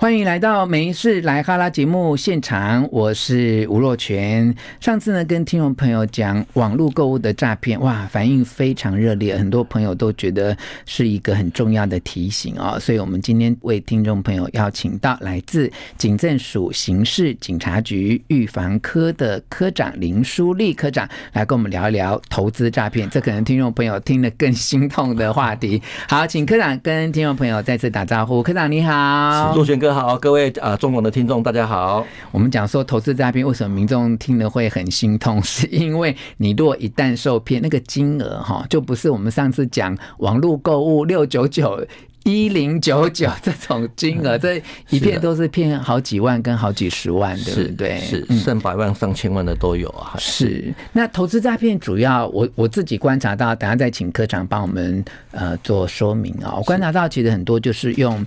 欢迎来到没事来哈拉节目现场，我是吴若全。上次呢，跟听众朋友讲网络购物的诈骗，哇，反应非常热烈，很多朋友都觉得是一个很重要的提醒啊，所以我们今天为听众朋友邀请到来自警政署刑事警察局预防科的科长林淑丽科长来跟我们聊一聊投资诈骗，这可能听众朋友听了更心痛的话题。好，请科长跟听众朋友再次打招呼，科长你好，若泉哥。好，各位啊，中广的听众，大家好。我们讲说投资诈骗，为什么民众听了会很心痛？是因为你若一旦受骗，那个金额哈，就不是我们上次讲网络购物六九九、一零九九 这种金额，这一片都是骗好几万跟好几十万，对不对？是，上百万、上千万的都有啊。是，那投资诈骗主要，我我自己观察到，等下再请科长帮我们呃做说明啊。我观察到，其实很多就是用。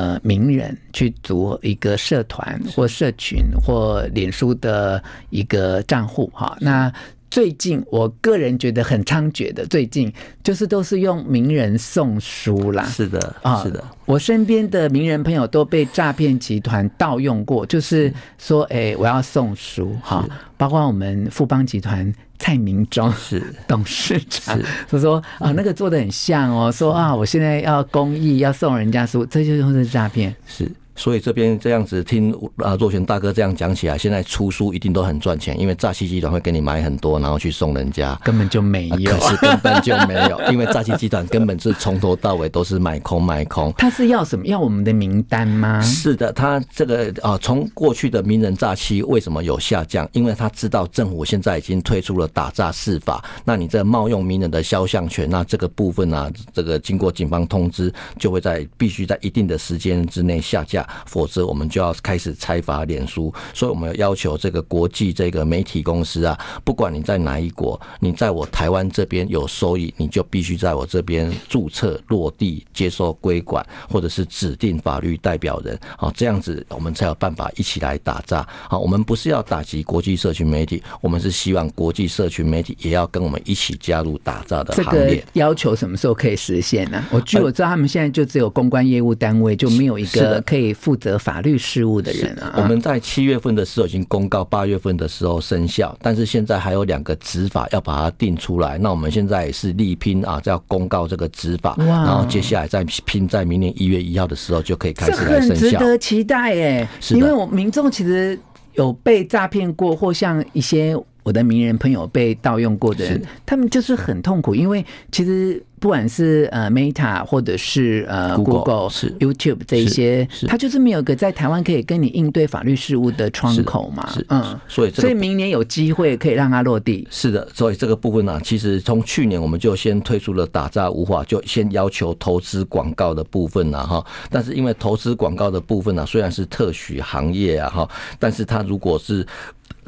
呃，名人去组一个社团或社群或脸书的一个账户，哈，那。最近，我个人觉得很猖獗的。最近就是都是用名人送书啦。是的啊，是的。我身边的名人朋友都被诈骗集团盗用过，就是说，哎，我要送书哈。包括我们富邦集团蔡明忠 董事长，他说啊，那个做的很像哦，说啊，我现在要公益要送人家书，这就是诈骗。是。所以这边这样子听啊，若璇大哥这样讲起来，现在出书一定都很赚钱，因为诈欺集团会给你买很多，然后去送人家，根本就没有，可是根本就没有，因为诈欺集团根本是从头到尾都是买空买空。他是要什么？要我们的名单吗？是的，他这个啊，从过去的名人诈欺为什么有下降？因为他知道政府现在已经推出了打诈四法，那你这冒用名人的肖像权，那这个部分啊，这个经过警方通知，就会在必须在一定的时间之内下架。否则我们就要开始拆法、脸书，所以我们要要求这个国际这个媒体公司啊，不管你在哪一国，你在我台湾这边有收益，你就必须在我这边注册落地、接受规管，或者是指定法律代表人啊，这样子我们才有办法一起来打诈。好，我们不是要打击国际社群媒体，我们是希望国际社群媒体也要跟我们一起加入打诈的行列。这个要求什么时候可以实现呢？我据我知道他们现在就只有公关业务单位，就没有一个可以。负责法律事务的人啊，我们在七月份的时候已经公告，八月份的时候生效，但是现在还有两个执法要把它定出来。那我们现在也是力拼啊，要公告这个执法，然后接下来再拼，在明年一月一号的时候就可以开始来生效。值得期待耶！因为我民众其实有被诈骗过，或像一些。我的名人朋友被盗用过的，人，他们就是很痛苦，因为其实不管是呃 Meta 或者是呃 Google、YouTube 这一些，他就是没有个在台湾可以跟你应对法律事务的窗口嘛，嗯，所以所以明年有机会可以让它落地。是的，所以这个部分呢，其实从去年我们就先推出了打诈无法，就先要求投资广告的部分啊、哈，但是因为投资广告的部分呢，虽然是特许行业啊，哈，但是他如果是。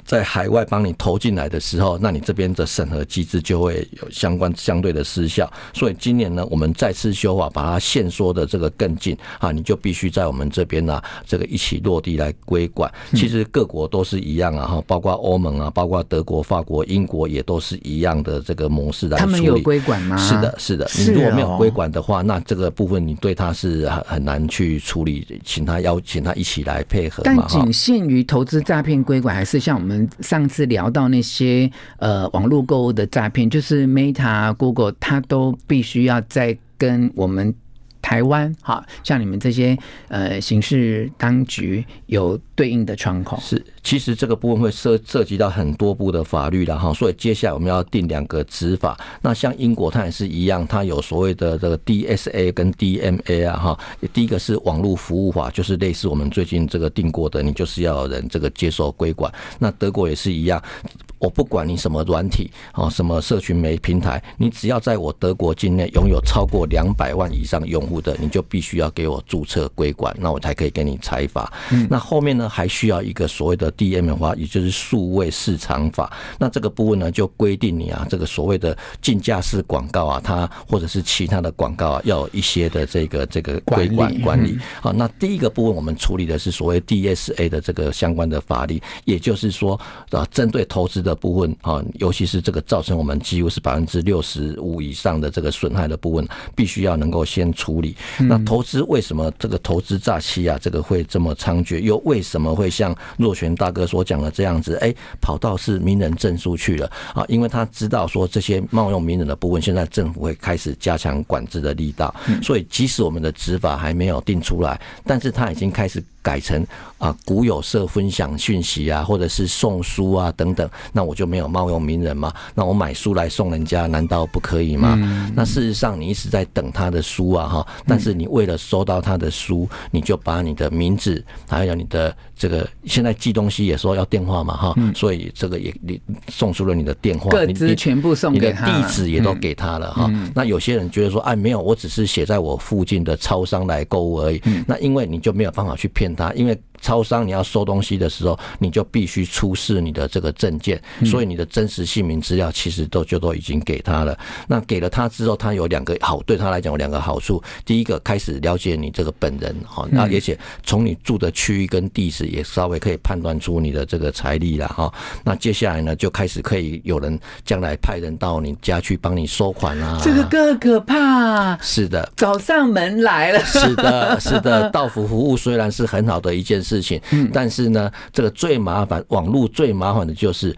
在海外帮你投进来的时候，那你这边的审核机制就会有相关相对的失效。所以今年呢，我们再次修法，把它限缩的这个更近啊，你就必须在我们这边呢，这个一起落地来归管。其实各国都是一样啊，哈，包括欧盟啊，包括德国、法国、英国也都是一样的这个模式来处理。他们有归管吗？是的，是的。你如果没有归管的话，那这个部分你对他是很难去处理，请他邀请他一起来配合。但仅限于投资诈骗归管，还是像我们。上次聊到那些呃网络购物的诈骗，就是 Meta、Google，它都必须要在跟我们。台湾，好像你们这些呃，刑事当局有对应的窗口。是，其实这个部分会涉涉及到很多部的法律了哈，所以接下来我们要定两个执法。那像英国它也是一样，它有所谓的这个 DSA 跟 DMA 啊哈，第一个是网络服务法，就是类似我们最近这个定过的，你就是要人这个接受归管。那德国也是一样。我不管你什么软体啊，什么社群媒平台，你只要在我德国境内拥有超过两百万以上用户的，你就必须要给我注册归管，那我才可以给你采嗯、那后面呢，还需要一个所谓的 DM 的话，也就是数位市场法。那这个部分呢，就规定你啊，这个所谓的竞价式广告啊，它或者是其他的广告啊，要一些的这个这个规管管理啊。那第一个部分我们处理的是所谓 DSA 的这个相关的法律，也就是说啊，针对投资的。部分啊，尤其是这个造成我们几乎是百分之六十五以上的这个损害的部分，必须要能够先处理。那投资为什么这个投资诈欺啊，这个会这么猖獗？又为什么会像若泉大哥所讲的这样子？哎，跑到是名人证书去了啊？因为他知道说这些冒用名人的部分，现在政府会开始加强管制的力道，所以即使我们的执法还没有定出来，但是他已经开始。改成啊，古有社分享讯息啊，或者是送书啊等等，那我就没有冒用名人嘛？那我买书来送人家，难道不可以吗？那事实上，你一直在等他的书啊，哈，但是你为了收到他的书，你就把你的名字还有你的。这个现在寄东西也说要电话嘛，哈，所以这个也你送出了你的电话，各资全部送，你的地址也都给他了哈。那有些人觉得说，哎，没有，我只是写在我附近的超商来购物而已。那因为你就没有办法去骗他，因为。超商你要收东西的时候，你就必须出示你的这个证件，所以你的真实姓名资料其实都就都已经给他了。那给了他之后，他有两个好，对他来讲有两个好处：第一个开始了解你这个本人哈，那而且从你住的区域跟地址也稍微可以判断出你的这个财力了哈。那接下来呢，就开始可以有人将来派人到你家去帮你收款啊。这个更可怕。是的，找上门来了。是的，是的，到付服务虽然是很好的一件事。事情，但是呢，这个最麻烦，网络最麻烦的就是。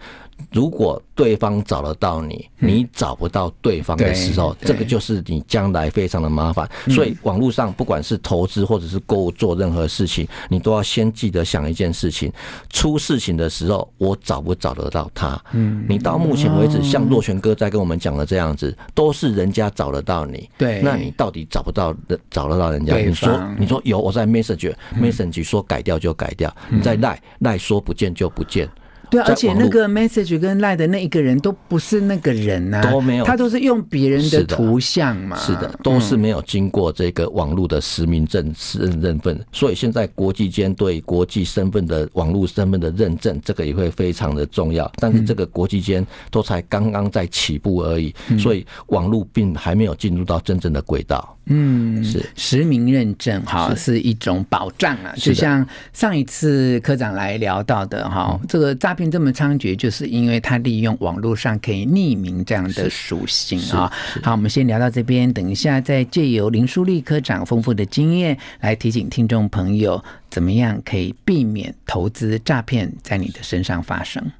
如果对方找得到你，你找不到对方的时候，这个就是你将来非常的麻烦。所以网络上不管是投资或者是购物做任何事情，你都要先记得想一件事情：出事情的时候，我找不找得到他？嗯，你到目前为止，像若泉哥在跟我们讲的这样子，都是人家找得到你。对，那你到底找不到人找得到人家？你说你说有我在 message message，说改掉就改掉，你在赖赖说不见就不见。对，而且那个 message 跟 l i e 的那一个人都不是那个人啊，都没有，他都是用别人的图像嘛，是的，都是没有经过这个网络的实名证认认证，所以现在国际间对国际身份的网络身份的认证，这个也会非常的重要，但是这个国际间都才刚刚在起步而已，所以网络并还没有进入到真正的轨道。嗯，是实名认证，哈，是一种保障啊，就像上一次科长来聊到的，哈，这个诈骗。这么猖獗，就是因为他利用网络上可以匿名这样的属性啊。好，我们先聊到这边，等一下再借由林淑丽科长丰富的经验来提醒听众朋友，怎么样可以避免投资诈骗在你的身上发生。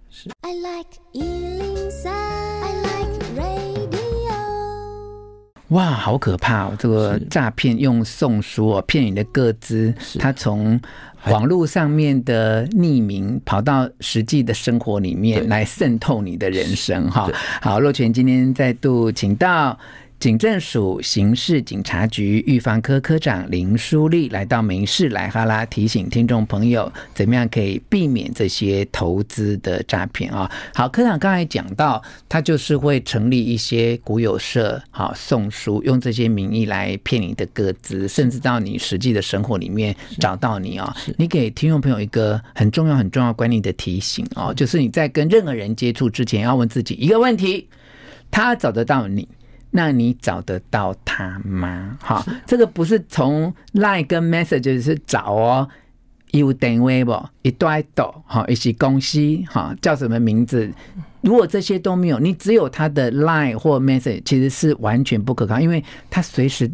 I like 哇，好可怕！这个诈骗用送书骗你的个资，他从网络上面的匿名跑到实际的生活里面来渗透你的人生，哈。好，洛泉今天再度请到。警政署刑事警察局预防科科长林淑丽来到民事莱哈拉，提醒听众朋友，怎么样可以避免这些投资的诈骗啊？好，科长刚才讲到，他就是会成立一些股友社，好送书，用这些名义来骗你的个资，甚至到你实际的生活里面找到你啊。你给听众朋友一个很重要、很重要、关念的提醒哦，就是你在跟任何人接触之前，要问自己一个问题：他找得到你？那你找得到他吗？哈，这个不是从 line 跟 message 是找哦，有定位不？一堆抖哈一些公司哈，叫什么名字？如果这些都没有，你只有他的 line 或 message，其实是完全不可靠，因为他随时。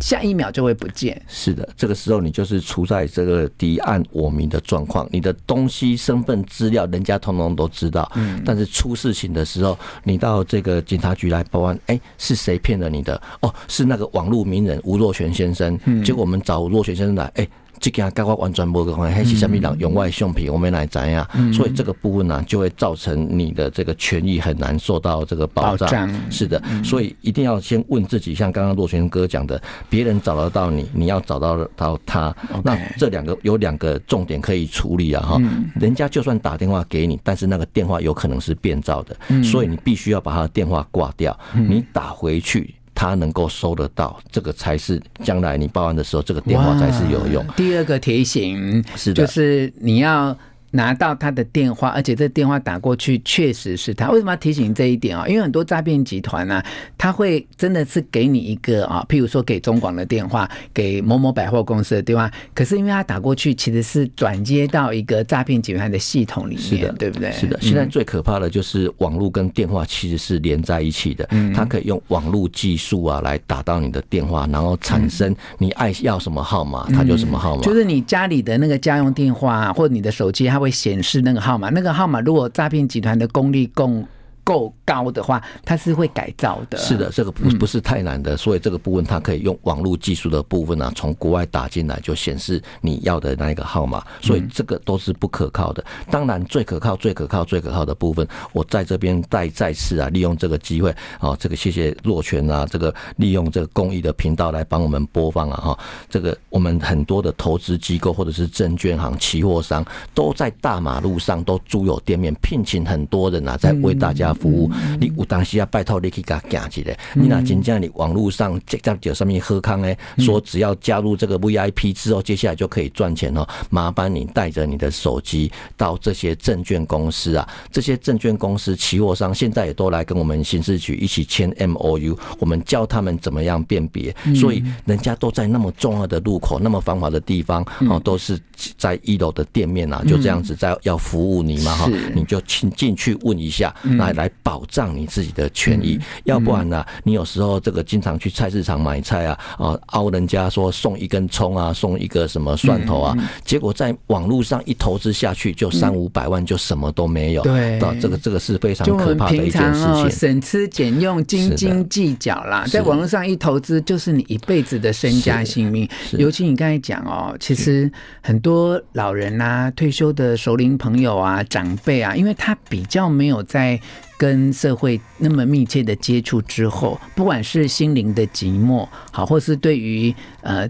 下一秒就会不见。是的，这个时候你就是处在这个敌暗我明的状况，你的东西、身份资料，人家通通都知道。嗯。但是出事情的时候，你到这个警察局来报案，哎，是谁骗了你的？哦，是那个网络名人吴若权先生。嗯。结果我们找吴若权先生来，哎。这家盖块完全某个行业还是什么人用外兄，品，我们来查呀。所以这个部分呢，就会造成你的这个权益很难受到这个保障。是的，所以一定要先问自己，像刚刚洛泉哥讲的，别人找得到你，你要找到到他。那这两个有两个重点可以处理啊，哈。人家就算打电话给你，但是那个电话有可能是变造的，所以你必须要把他的电话挂掉，你打回去。他能够收得到，这个才是将来你报案的时候，这个电话才是有用。第二个提醒是，就是你要。拿到他的电话，而且这电话打过去确实是他。为什么要提醒这一点啊？因为很多诈骗集团呢，他会真的是给你一个啊，譬如说给中广的电话，给某某百货公司，的电话，可是因为他打过去其实是转接到一个诈骗集团的系统里面，是的，对不对？是的。现在最可怕的就是网络跟电话其实是连在一起的，他可以用网络技术啊来打到你的电话，然后产生你爱要什么号码，他就什么号码。就是你家里的那个家用电话啊、或者你的手机。会显示那个号码，那个号码如果诈骗集团的功力够。够高的话，它是会改造的。是的，这个不不是太难的，所以这个部分它可以用网络技术的部分呢，从国外打进来就显示你要的那一个号码，所以这个都是不可靠的。当然，最可靠、最可靠、最可靠的部分，我在这边再再次啊，利用这个机会啊，这个谢谢若泉啊，这个利用这个公益的频道来帮我们播放啊哈。这个我们很多的投资机构或者是证券行、期货商都在大马路上都租有店面，聘请很多人啊，在为大家。服务，你有当时要拜托你去甲行起来。你那真正你网络上这这上面喝康呢？说只要加入这个 V I P 之后，接下来就可以赚钱哦。麻烦你带着你的手机到这些证券公司啊，这些证券公司、期货商现在也都来跟我们新市局一起签 M O U。我们教他们怎么样辨别，所以人家都在那么重要的路口、那么繁华的地方，哦，都是在一楼的店面啊，就这样子在要服务你嘛哈，你就进进去问一下那。来保障你自己的权益，要不然呢？你有时候这个经常去菜市场买菜啊，啊，凹人家说送一根葱啊，送一个什么蒜头啊，结果在网络上一投资下去，就三五百万就什么都没有。对，这个这个是非常可怕的一件事情。省吃俭用、斤斤计较啦，在网络上一投资就是你一辈子的身家性命。尤其你刚才讲哦，其实很多老人啊、退休的熟龄朋友啊、长辈啊，因为他比较没有在。跟社会那么密切的接触之后，不管是心灵的寂寞，好，或是对于呃，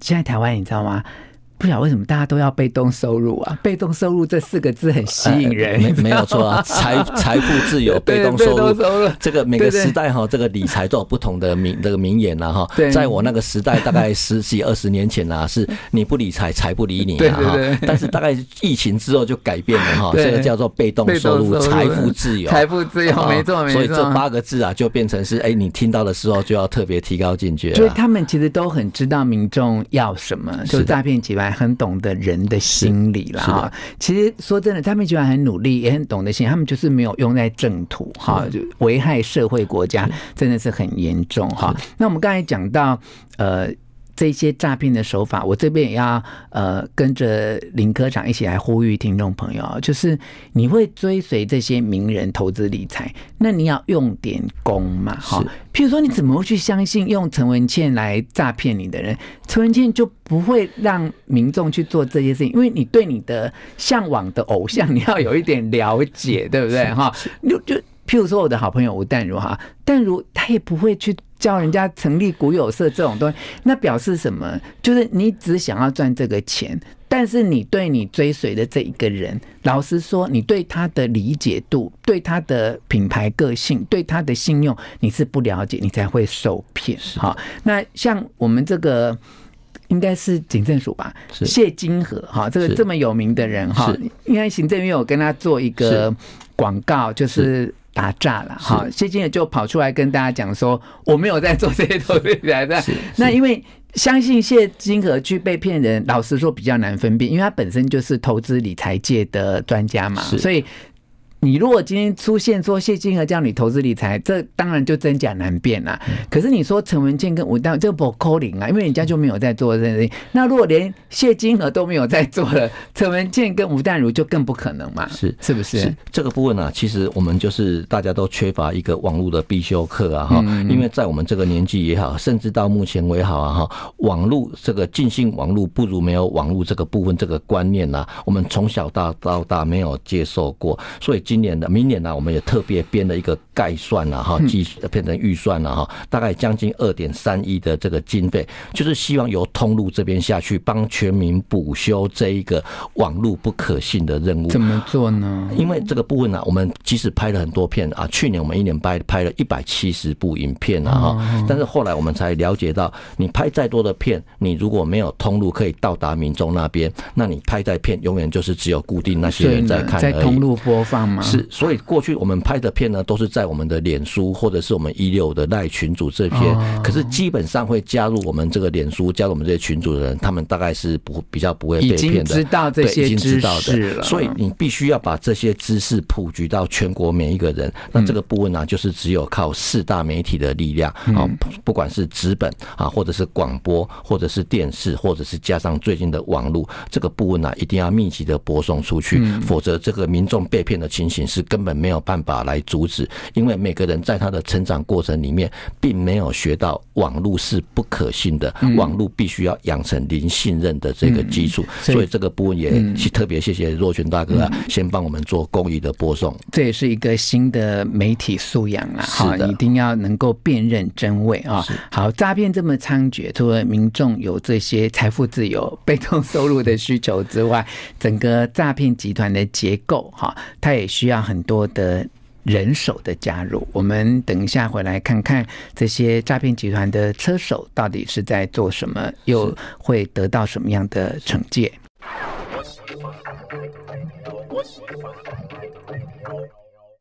现在台湾，你知道吗？不晓得为什么大家都要被动收入啊？被动收入这四个字很吸引人，没没有错啊。财财富自由，被动收入，这个每个时代哈，这个理财都有不同的名这个名言呐哈。在我那个时代，大概 十几二十年前呐，是你不理财，财不理你。对哈。但是大概是疫情之后就改变了哈，这个叫做被动收入，财富自由，财富自由，没错没错。所以这八个字啊，就变成是哎，你听到的时候就要特别提高警觉。所以他们其实都很知道民众要什么，就诈骗集团。很懂得人的心理了哈，其实说真的，他们居然很努力，也很懂得心，他们就是没有用在正途哈，就危害社会国家，真的是很严重哈。那我们刚才讲到，呃。这些诈骗的手法，我这边也要呃跟着林科长一起来呼吁听众朋友就是你会追随这些名人投资理财，那你要用点功嘛，哈。譬如说你怎么去相信用陈文茜来诈骗你的人？陈文茜就不会让民众去做这些事情，因为你对你的向往的偶像，你要有一点了解，对不对？哈，就就譬如说我的好朋友吴淡如哈，淡如她也不会去。叫人家成立股友社这种东西，那表示什么？就是你只想要赚这个钱，但是你对你追随的这一个人，老实说，你对他的理解度、对他的品牌个性、对他的信用，你是不了解，你才会受骗。好，那像我们这个应该是警政署吧？谢金河，哈，这个这么有名的人，哈，应该行政院有跟他做一个广告，就是。打炸了，好谢金也就跑出来跟大家讲说，我没有在做这些投资理财。那因为相信谢金河去被骗人，老实说比较难分辨，因为他本身就是投资理财界的专家嘛，所以。你如果今天出现说谢金河叫你投资理财，这当然就真假难辨啦。可是你说陈文健跟吴淡，这个不扣零啊，因为人家就没有在做这些。那如果连谢金河都没有在做了，陈文健跟吴淡如就更不可能嘛。是是不是？这个部分呢，其实我们就是大家都缺乏一个网络的必修课啊，哈。因为在我们这个年纪也好，甚至到目前为好啊，哈，网络这个尽信网络不如没有网络这个部分这个观念啊，我们从小到到大没有接受过，所以。今年的，明年呢，我们也特别编了一个概算了哈，计变成预算了哈，大概将近二点三亿的这个经费，就是希望由通路这边下去帮全民补修这一个网络不可信的任务。怎么做呢？因为这个部分呢，我们即使拍了很多片啊，去年我们一年拍拍了一百七十部影片啊哈，但是后来我们才了解到，你拍再多的片，你如果没有通路可以到达民众那边，那你拍在片永远就是只有固定那些人在看，在通路播放。是，所以过去我们拍的片呢，都是在我们的脸书或者是我们一六的赖群组这边，可是基本上会加入我们这个脸书，加入我们这些群组的人，他们大概是不比较不会被骗的。已经知道这些知了，所以你必须要把这些知识普及到全国每一个人。那这个部分呢，就是只有靠四大媒体的力量啊，不管是纸本啊，或者是广播，或者是电视，或者是加上最近的网络，这个部分呢一定要密集的播送出去，否则这个民众被骗的情。是根本没有办法来阻止，因为每个人在他的成长过程里面，并没有学到网络是不可信的，网络必须要养成零信任的这个基础。所以这个部分也特别谢谢若群大哥啊，先帮我们做公益的播送。这也是一个新的媒体素养啊，好，一定要能够辨认真伪啊。好，诈骗这么猖獗，除了民众有这些财富自由、被动收入的需求之外，整个诈骗集团的结构哈，它也需要很多的人手的加入。我们等一下回来看看这些诈骗集团的车手到底是在做什么，又会得到什么样的惩戒。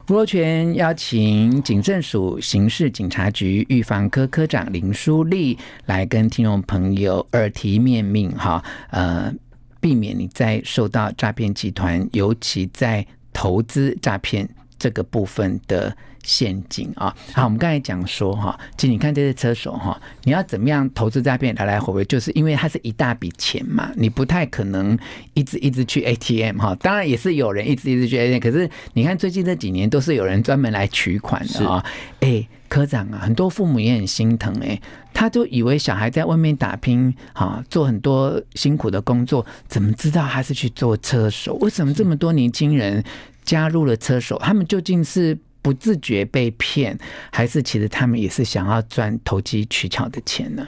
吴若权邀请警政署刑事警察局预防科科长林淑丽来跟听众朋友耳提面命，哈，呃，避免你再受到诈骗集团，尤其在。投资诈骗这个部分的陷阱啊，好，我们刚才讲说哈，其实你看这些车手哈，你要怎么样投资诈骗来来回回，就是因为它是一大笔钱嘛，你不太可能一直一直去 ATM 哈，当然也是有人一直一直去 ATM，可是你看最近这几年都是有人专门来取款的啊，哎。科长啊，很多父母也很心疼哎，他就以为小孩在外面打拼，哈，做很多辛苦的工作，怎么知道他是去做车手？为什么这么多年轻人加入了车手？他们究竟是不自觉被骗，还是其实他们也是想要赚投机取巧的钱呢？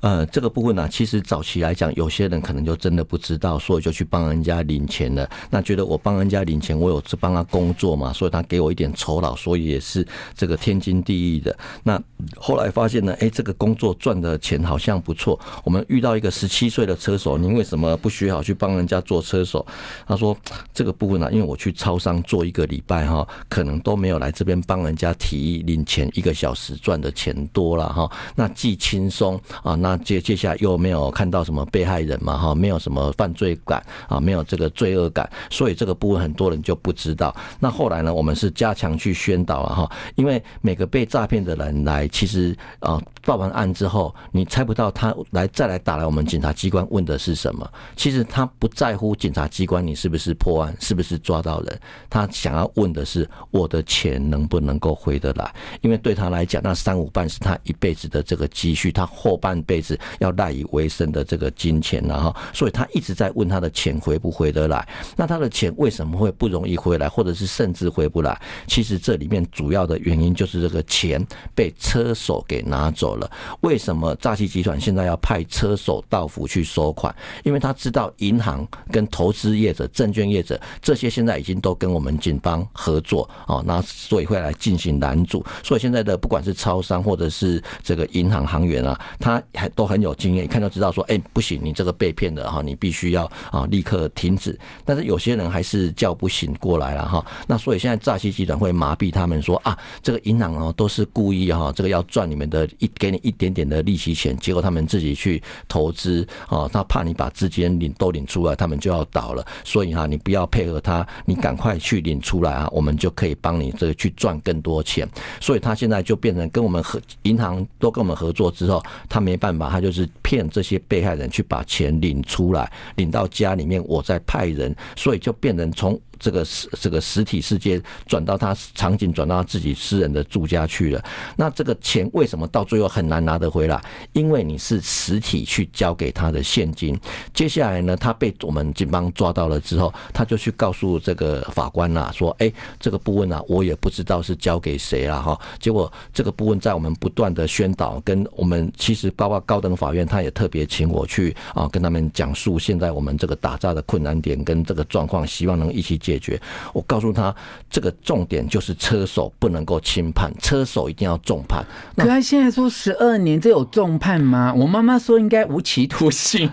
呃，这个部分呢，其实早期来讲，有些人可能就真的不知道，所以就去帮人家领钱了。那觉得我帮人家领钱，我有是帮他工作嘛，所以他给我一点酬劳，所以也是这个天经地义的。那后来发现呢，哎，这个工作赚的钱好像不错。我们遇到一个十七岁的车手，您为什么不学好去帮人家做车手？他说这个部分呢，因为我去超商做一个礼拜哈，可能都没有来这边帮人家提议领钱，一个小时赚的钱多了哈，那既轻松啊，那。那接接下来又没有看到什么被害人嘛哈，没有什么犯罪感啊，没有这个罪恶感，所以这个部分很多人就不知道。那后来呢，我们是加强去宣导啊哈，因为每个被诈骗的人来，其实啊。报完案之后，你猜不到他来再来打来我们检察机关问的是什么。其实他不在乎检察机关你是不是破案，是不是抓到人。他想要问的是我的钱能不能够回得来？因为对他来讲，那三五半是他一辈子的这个积蓄，他后半辈子要赖以为生的这个金钱，然后，所以他一直在问他的钱回不回得来？那他的钱为什么会不容易回来，或者是甚至回不来？其实这里面主要的原因就是这个钱被车手给拿走了。了，为什么诈欺集团现在要派车手到府去收款？因为他知道银行跟投资业者、证券业者这些现在已经都跟我们警方合作哦，那所以会来进行拦阻。所以现在的不管是超商或者是这个银行行员啊，他还都很有经验，一看就知道说，哎，不行，你这个被骗的哈，你必须要啊立刻停止。但是有些人还是叫不醒过来了哈，那所以现在诈欺集团会麻痹他们说啊，这个银行哦都是故意哈，这个要赚你们的一。给你一点点的利息钱，结果他们自己去投资啊，他怕你把资金领都领出来，他们就要倒了，所以哈，你不要配合他，你赶快去领出来啊，我们就可以帮你这个去赚更多钱。所以他现在就变成跟我们合银行都跟我们合作之后，他没办法，他就是骗这些被害人去把钱领出来，领到家里面，我再派人，所以就变成从。这个实这个实体世界转到他场景转到他自己私人的住家去了，那这个钱为什么到最后很难拿得回来？因为你是实体去交给他的现金。接下来呢，他被我们警方抓到了之后，他就去告诉这个法官啦，说：“哎，这个部分啊，我也不知道是交给谁了哈。”结果这个部分在我们不断的宣导跟我们，其实包括高等法院，他也特别请我去啊，跟他们讲述现在我们这个打诈的困难点跟这个状况，希望能一起。解决，我告诉他，这个重点就是车手不能够轻判，车手一定要重判。可他现在说十二年，这有重判吗？我妈妈说应该无期徒刑。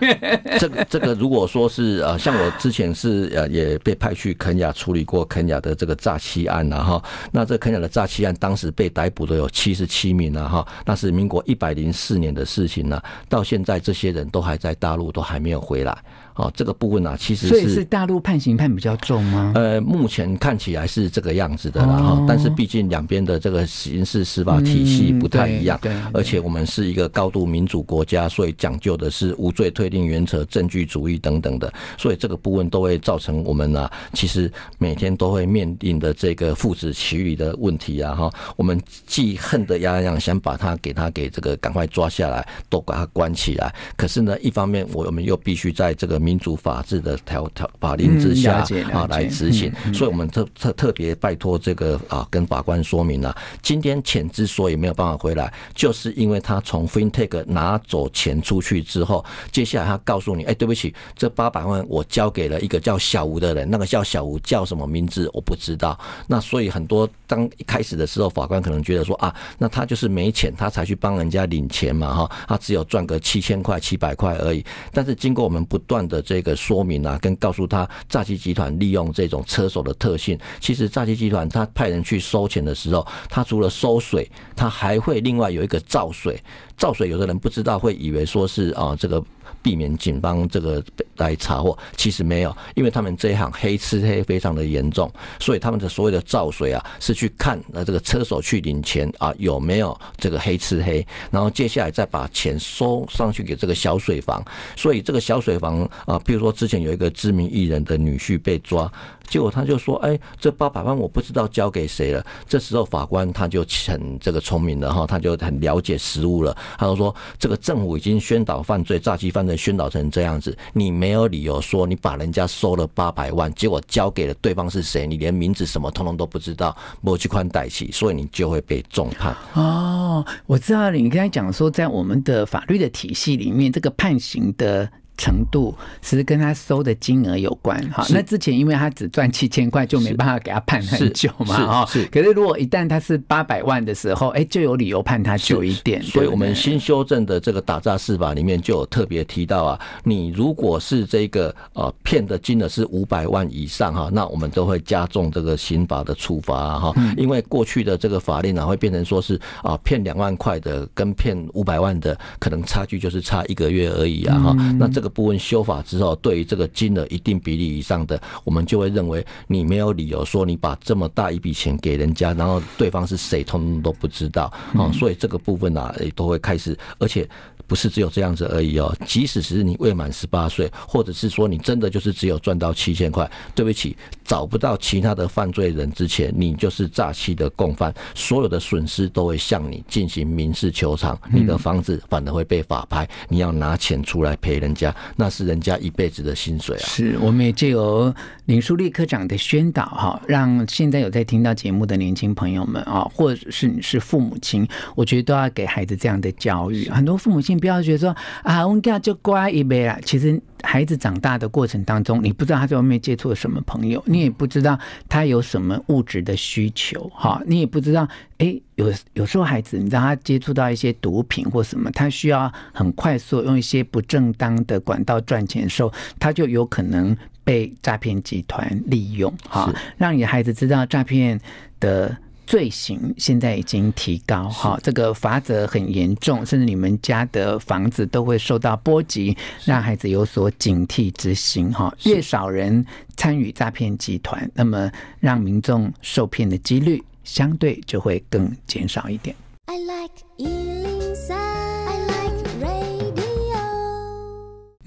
这这个如果说是呃，像我之前是呃也被派去肯雅处理过肯雅的这个诈欺案了哈。那这肯雅的诈欺案当时被逮捕的有七十七名了哈，那是民国一百零四年的事情了，到现在这些人都还在大陆，都还没有回来。哦，这个部分啊，其实所以是大陆判刑判比较重吗？呃，目前看起来是这个样子的，啦。哈，但是毕竟两边的这个刑事司法体系不太一样，而且我们是一个高度民主国家，所以讲究的是无罪推定原则、证据主义等等的，所以这个部分都会造成我们啊，其实每天都会面临的这个父子情谊的问题啊，哈，我们既恨得牙痒痒，想把他给他给这个赶快抓下来，都把他关起来，可是呢，一方面我们又必须在这个。民主法治的条条法令之下啊，来执行，所以，我们特特特别拜托这个啊，跟法官说明了，今天钱之所以没有办法回来，就是因为他从 FinTech 拿走钱出去之后，接下来他告诉你，哎，对不起，这八百万我交给了一个叫小吴的人，那个叫小吴叫什么名字我不知道，那所以很多当一开始的时候，法官可能觉得说啊，那他就是没钱，他才去帮人家领钱嘛哈，他只有赚个七千块、七百块而已，但是经过我们不断的。的这个说明啊，跟告诉他，诈欺集团利用这种车手的特性，其实诈欺集团他派人去收钱的时候，他除了收水，他还会另外有一个造水。造水，有的人不知道，会以为说是啊，这个避免警方这个来查获，其实没有，因为他们这一行黑吃黑非常的严重，所以他们的所有的造水啊，是去看啊这个车手去领钱啊有没有这个黑吃黑，然后接下来再把钱收上去给这个小水房，所以这个小水房啊，比如说之前有一个知名艺人的女婿被抓。结果他就说：“哎，这八百万我不知道交给谁了。”这时候法官他就很这个聪明了哈，他就很了解实物了。他就说：“这个政府已经宣导犯罪诈欺犯罪，宣导成这样子，你没有理由说你把人家收了八百万，结果交给了对方是谁，你连名字什么通通都不知道，莫去宽带起，所以你就会被重判。”哦，我知道你刚才讲说，在我们的法律的体系里面，这个判刑的。程度其实跟他收的金额有关哈。那之前因为他只赚七千块，就没办法给他判很久嘛啊。可是如果一旦他是八百万的时候，哎，就有理由判他久一点。所以我们新修正的这个打诈事法里面就有特别提到啊，你如果是这个呃骗的金额是五百万以上哈，那我们都会加重这个刑法的处罚哈。因为过去的这个法令呢，会变成说是啊骗两万块的跟骗五百万的可能差距就是差一个月而已啊哈。那这个。部分修法之后，对于这个金额一定比例以上的，我们就会认为你没有理由说你把这么大一笔钱给人家，然后对方是谁，通通都不知道。嗯。所以这个部分啊，都会开始，而且不是只有这样子而已哦。即使是你未满十八岁，或者是说你真的就是只有赚到七千块，对不起。找不到其他的犯罪人之前，你就是诈欺的共犯，所有的损失都会向你进行民事求偿，你的房子反而会被法拍，你要拿钱出来赔人家，那是人家一辈子的薪水啊！是，我们也借由林淑丽科长的宣导哈，让现在有在听到节目的年轻朋友们啊，或者是你是父母亲，我觉得都要给孩子这样的教育，很多父母亲不要觉得说啊，我们家就乖一辈啊，其实。孩子长大的过程当中，你不知道他在外面接触了什么朋友，你也不知道他有什么物质的需求，哈，你也不知道，哎，有有时候孩子，你知道他接触到一些毒品或什么，他需要很快速用一些不正当的管道赚钱候，他就有可能被诈骗集团利用，哈，让你孩子知道诈骗的。罪行现在已经提高，哈，这个罚则很严重，甚至你们家的房子都会受到波及，让孩子有所警惕之心，哈。越少人参与诈骗集团，那么让民众受骗的几率相对就会更减少一点。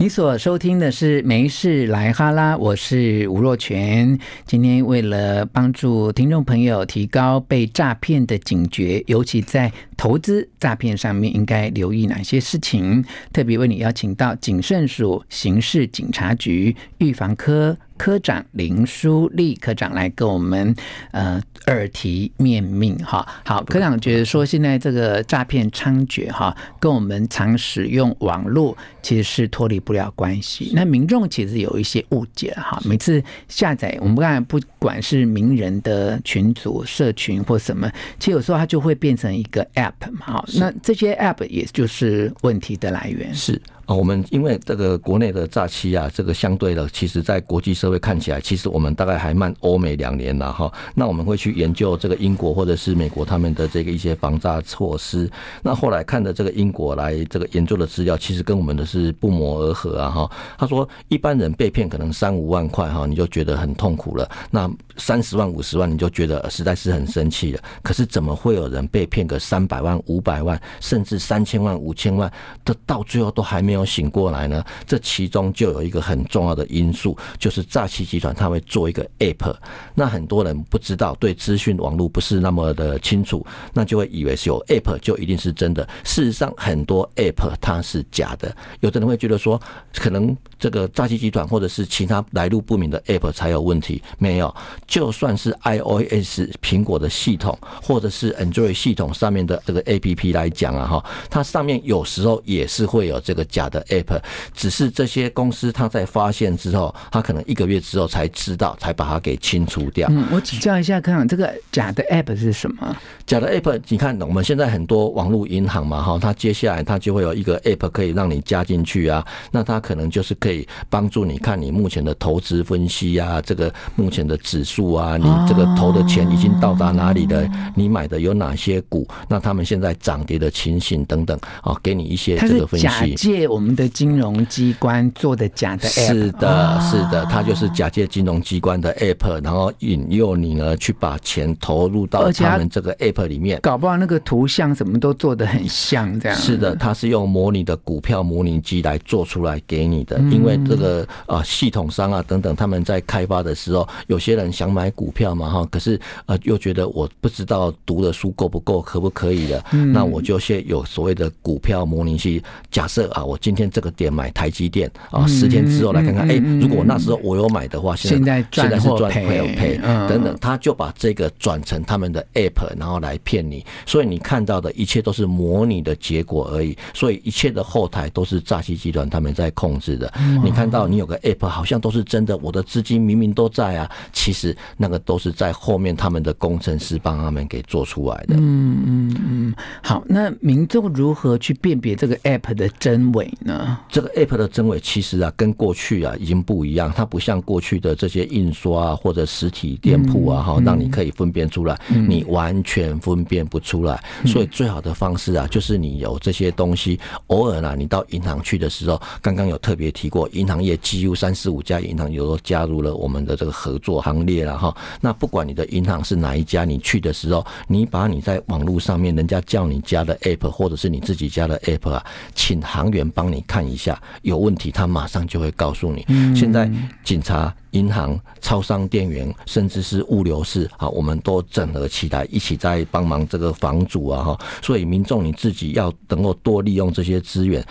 所收听的是《没事来哈拉》，我是吴若全。今天为了帮助听众朋友提高被诈骗的警觉，尤其在。投资诈骗上面应该留意哪些事情？特别为你邀请到警慎署刑事警察局预防科科长林书立科长来跟我们呃耳提面命哈。好，科长觉得说现在这个诈骗猖獗哈，跟我们常使用网络其实是脱离不了关系。那民众其实有一些误解哈，每次下载我们刚才不管是名人的群组社群或什么，其实有时候它就会变成一个 App。好，那这些 app 也就是问题的来源是。啊，我们因为这个国内的诈欺啊，这个相对的，其实，在国际社会看起来，其实我们大概还慢欧美两年了哈。那我们会去研究这个英国或者是美国他们的这个一些防诈措施。那后来看的这个英国来这个研究的资料，其实跟我们的是不谋而合啊哈。他说，一般人被骗可能三五万块哈，你就觉得很痛苦了。那三十万五十万，你就觉得实在是很生气了。可是怎么会有人被骗个三百万五百万，甚至三千万五千万，的到最后都还没有？醒过来呢？这其中就有一个很重要的因素，就是诈欺集团他会做一个 app。那很多人不知道，对资讯网络不是那么的清楚，那就会以为是有 app 就一定是真的。事实上，很多 app 它是假的。有的人会觉得说，可能这个诈欺集团或者是其他来路不明的 app 才有问题，没有。就算是 iOS 苹果的系统或者是 Android 系统上面的这个 app 来讲啊，哈，它上面有时候也是会有这个假。的 app 只是这些公司他在发现之后，他可能一个月之后才知道，才把它给清除掉。嗯，我请教一下，科长，这个假的 app 是什么？假的 app，你看我们现在很多网络银行嘛，哈，它接下来它就会有一个 app 可以让你加进去啊。那它可能就是可以帮助你看你目前的投资分析啊，这个目前的指数啊，你这个投的钱已经到达哪里的，你买的有哪些股，那他们现在涨跌的情形等等啊，给你一些这个分析。假借。我们的金融机关做的假的 app 是的，是的，它就是假借金融机关的 app，然后引诱你呢去把钱投入到他们这个 app 里面，搞不好那个图像什么都做的很像这样。是的，它是用模拟的股票模拟机来做出来给你的，因为这个啊系统商啊等等，他们在开发的时候，有些人想买股票嘛哈，可是呃又觉得我不知道读的书够不够，可不可以的，那我就先有所谓的股票模拟器，假设啊我。今天这个点买台积电啊，十天之后来看看。哎，如果我那时候我有买的话，现在赚或赔？等等，他就把这个转成他们的 app，然后来骗你。所以你看到的一切都是模拟的结果而已。所以一切的后台都是诈欺集团他们在控制的。你看到你有个 app 好像都是真的，我的资金明明都在啊，其实那个都是在后面他们的工程师帮他们给做出来的。嗯嗯嗯。好，那民众如何去辨别这个 app 的真伪？呢？这个 app 的真伪其实啊，跟过去啊已经不一样。它不像过去的这些印刷啊或者实体店铺啊哈，让你可以分辨出来，你完全分辨不出来。所以最好的方式啊，就是你有这些东西。偶尔呢，你到银行去的时候，刚刚有特别提过，银行业几乎三四五家银行有加入了我们的这个合作行列了哈。那不管你的银行是哪一家，你去的时候，你把你在网络上面人家叫你加的 app 或者是你自己加的 app 啊，请行员。帮你看一下有问题，他马上就会告诉你。现在警察、银行、超商店员，甚至是物流室，啊，我们都整合起来，一起在帮忙这个房主啊，哈。所以民众你自己要能够多利用这些资源，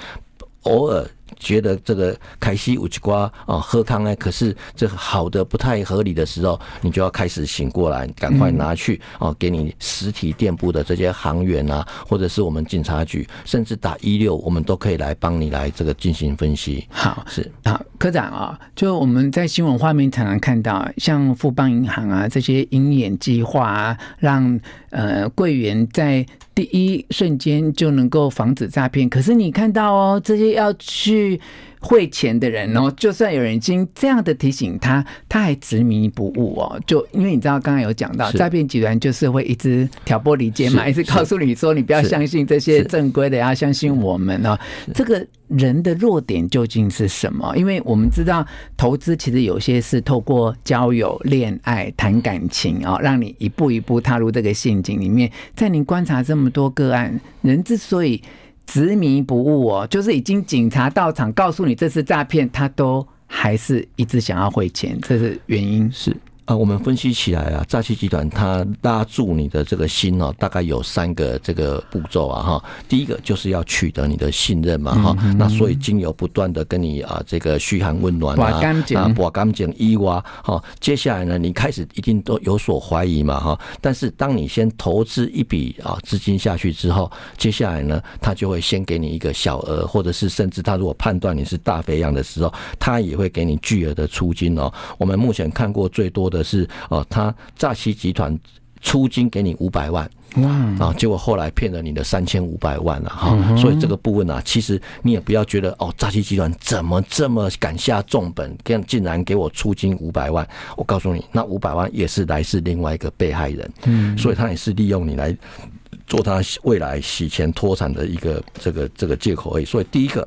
偶尔。觉得这个凯西五七瓜啊喝汤呢，可是这好的不太合理的时候，你就要开始醒过来，赶快拿去啊，给你实体店铺的这些行员啊，或者是我们警察局，甚至打一六，我们都可以来帮你来这个进行分析。好，是好，科长啊，就我们在新闻画面常常看到，像富邦银行啊这些鹰眼计划啊，让呃柜员在第一瞬间就能够防止诈骗。可是你看到哦，这些要去。去汇钱的人哦，就算有人经这样的提醒他，他还执迷不悟哦。就因为你知道，刚刚有讲到诈骗集团就是会一直挑拨离间嘛，一直告诉你说你不要相信这些正规的，要相信我们哦。这个人的弱点究竟是什么？因为我们知道投资其实有些是透过交友、恋爱、谈感情哦，让你一步一步踏入这个陷阱里面。在您观察这么多个案，人之所以执迷不悟哦，就是已经警察到场告诉你这是诈骗，他都还是一直想要汇钱，这是原因是。啊，我们分析起来啊，诈欺集团他拉住你的这个心哦，大概有三个这个步骤啊，哈，第一个就是要取得你的信任嘛，哈，那所以经由不断的跟你啊这个嘘寒问暖啊，啊，拔干碱一哇哈。接下来呢，你开始一定都有所怀疑嘛，哈，但是当你先投资一笔啊资金下去之后，接下来呢，他就会先给你一个小额，或者是甚至他如果判断你是大肥羊的时候，他也会给你巨额的出金哦。我们目前看过最多的。而是哦，他诈欺集团出金给你五百万，啊，结果后来骗了你的三千五百万了哈，所以这个部分呢，其实你也不要觉得哦，诈欺集团怎么这么敢下重本，这竟然给我出金五百万，我告诉你，那五百万也是来自另外一个被害人，嗯，所以他也是利用你来做他未来洗钱脱产的一个这个这个借口而已，所以第一个。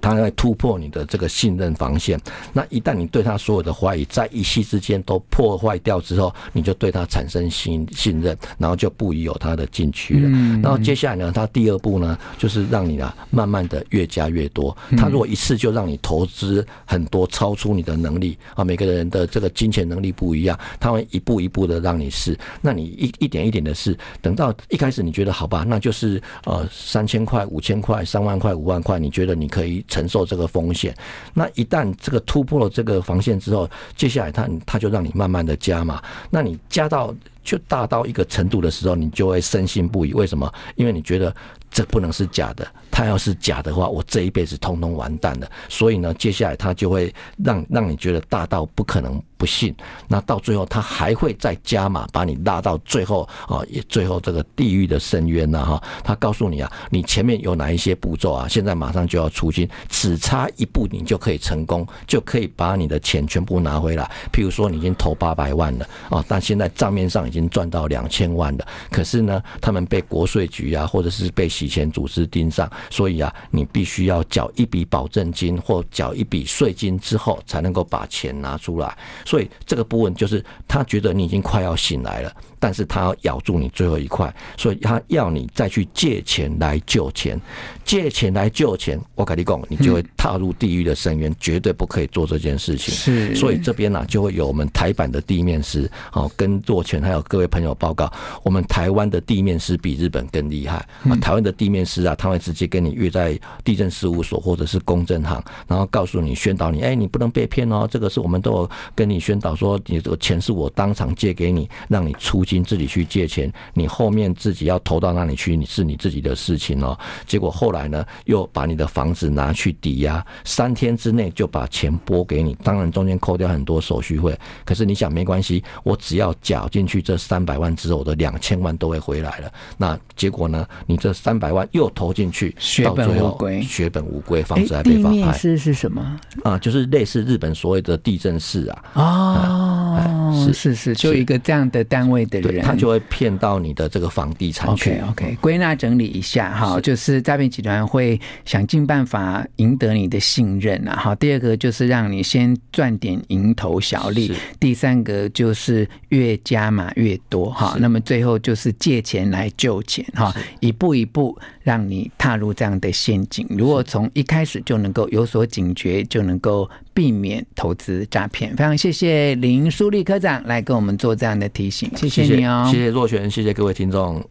他在突破你的这个信任防线，那一旦你对他所有的怀疑在一夕之间都破坏掉之后，你就对他产生信信任，然后就不宜有他的进去了。然后接下来呢，他第二步呢，就是让你啊慢慢的越加越多。他如果一次就让你投资很多超出你的能力啊，每个人的这个金钱能力不一样，他会一步一步的让你试。那你一一点一点的试，等到一开始你觉得好吧，那就是呃三千块、五千块、三万块、五万块，你觉得你可以。承受这个风险，那一旦这个突破了这个防线之后，接下来他他就让你慢慢的加嘛，那你加到就大到一个程度的时候，你就会深信不疑。为什么？因为你觉得这不能是假的，他要是假的话，我这一辈子通通完蛋了。所以呢，接下来他就会让让你觉得大到不可能。不信，那到最后他还会再加码，把你拉到最后啊！也最后这个地狱的深渊呐！哈，他告诉你啊，你前面有哪一些步骤啊？现在马上就要出金，只差一步你就可以成功，就可以把你的钱全部拿回来。譬如说你已经投八百万了啊，但现在账面上已经赚到两千万了，可是呢，他们被国税局啊，或者是被洗钱组织盯上，所以啊，你必须要缴一笔保证金或缴一笔税金之后，才能够把钱拿出来。所以这个部分就是，他觉得你已经快要醒来了。但是他要咬住你最后一块，所以他要你再去借钱来救钱，借钱来救钱，我跟你讲，你就会踏入地狱的深渊，绝对不可以做这件事情。是，所以这边呢，就会有我们台版的地面师，哦，跟做钱还有各位朋友报告，我们台湾的地面师比日本更厉害。啊！台湾的地面师啊，他会直接跟你约在地震事务所或者是公证行，然后告诉你、宣导你，哎，你不能被骗哦，这个是我们都有跟你宣导说，你这个钱是我当场借给你，让你出。自己去借钱，你后面自己要投到哪里去，你是你自己的事情哦。结果后来呢，又把你的房子拿去抵押，三天之内就把钱拨给你，当然中间扣掉很多手续费。可是你想没关系，我只要缴进去这三百万之后的两千万都会回来了。那结果呢？你这三百万又投进去，血本无归，血本无归，房子还被发。贷。地是什么啊？就是类似日本所谓的地震市啊。啊。是是是，就一个这样的单位的人，他就会骗到你的这个房地产去。OK OK，归纳整理一下哈，就是诈骗集团会想尽办法赢得你的信任啊。好，第二个就是让你先赚点蝇头小利，第三个就是越加码越多哈。那么最后就是借钱来救钱哈，一步一步让你踏入这样的陷阱。如果从一开始就能够有所警觉，就能够。避免投资诈骗，非常谢谢林淑丽科长来跟我们做这样的提醒，谢谢你哦，谢谢若璇，谢谢各位听众。